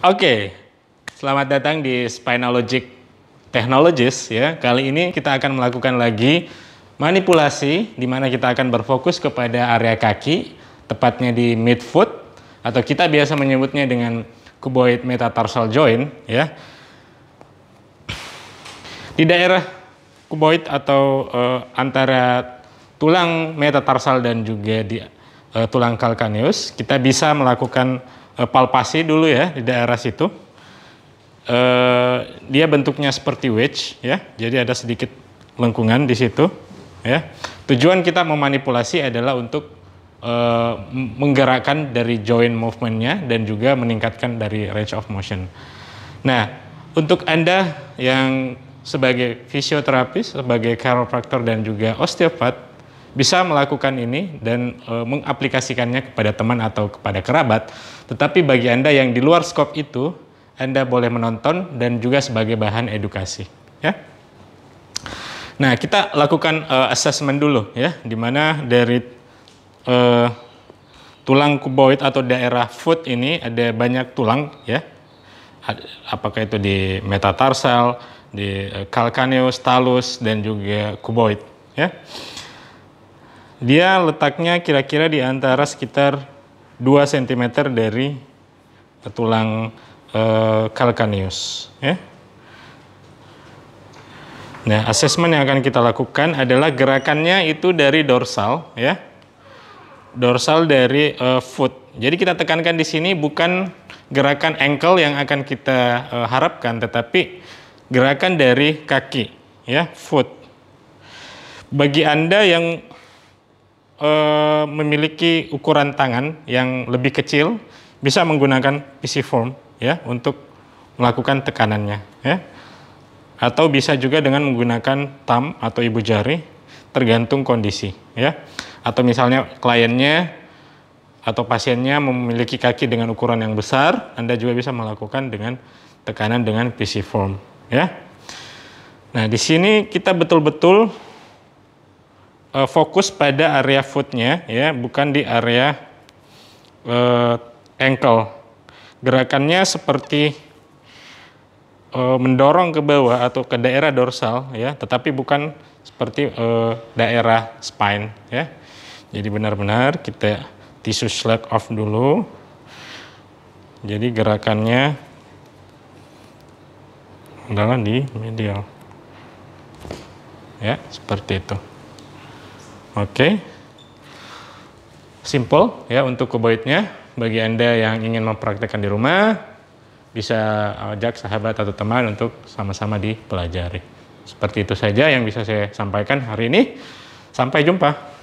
Oke, selamat datang di Spinalogic Technologies ya. Kali ini kita akan melakukan lagi manipulasi di mana kita akan berfokus kepada area kaki, tepatnya di midfoot atau kita biasa menyebutnya dengan cuboid metatarsal joint ya. Di daerah cuboid atau uh, antara tulang metatarsal dan juga di uh, tulang kalkanius, kita bisa melakukan Eh, palpasi dulu ya di daerah situ. E, dia bentuknya seperti wedge ya, jadi ada sedikit lengkungan di situ ya. Tujuan kita memanipulasi adalah untuk e, menggerakkan dari joint movementnya dan juga meningkatkan dari range of motion. Nah, untuk Anda yang sebagai fisioterapis, sebagai chiropractor dan juga osteopat bisa melakukan ini dan e, mengaplikasikannya kepada teman atau kepada kerabat. Tetapi bagi Anda yang di luar skop itu, Anda boleh menonton dan juga sebagai bahan edukasi, ya. Nah, kita lakukan e, assessment dulu ya, di mana dari e, tulang kuboid atau daerah foot ini ada banyak tulang ya. Apakah itu di metatarsal, di calcaneus, e, talus dan juga kuboid ya. Dia letaknya kira-kira di antara sekitar 2 cm dari tulang eh, calcaneus. Ya. Nah, asesmen yang akan kita lakukan adalah gerakannya itu dari dorsal, ya. Dorsal dari uh, foot. Jadi kita tekankan di sini bukan gerakan ankle yang akan kita uh, harapkan, tetapi gerakan dari kaki, ya, foot. Bagi Anda yang Eh, memiliki ukuran tangan yang lebih kecil bisa menggunakan PC form ya untuk melakukan tekanannya ya. Atau bisa juga dengan menggunakan thumb atau ibu jari tergantung kondisi ya. Atau misalnya kliennya atau pasiennya memiliki kaki dengan ukuran yang besar, Anda juga bisa melakukan dengan tekanan dengan PC form ya. Nah, di sini kita betul-betul Eh, fokus pada area footnya ya, bukan di area uh, ankle. Gerakannya seperti eh, mendorong ke bawah atau ke daerah dorsal ya, tetapi bukan seperti uh, daerah spine ya. Jadi benar-benar kita tisu slack off dulu. Jadi gerakannya adalah di medial. Ya, seperti itu. Oke. Okay. Simple ya untuk kuboidnya. Bagi Anda yang ingin mempraktekkan di rumah, bisa eh, ajak sahabat atau teman untuk sama-sama dipelajari. Seperti itu saja yang bisa saya sampaikan hari ini. Sampai jumpa.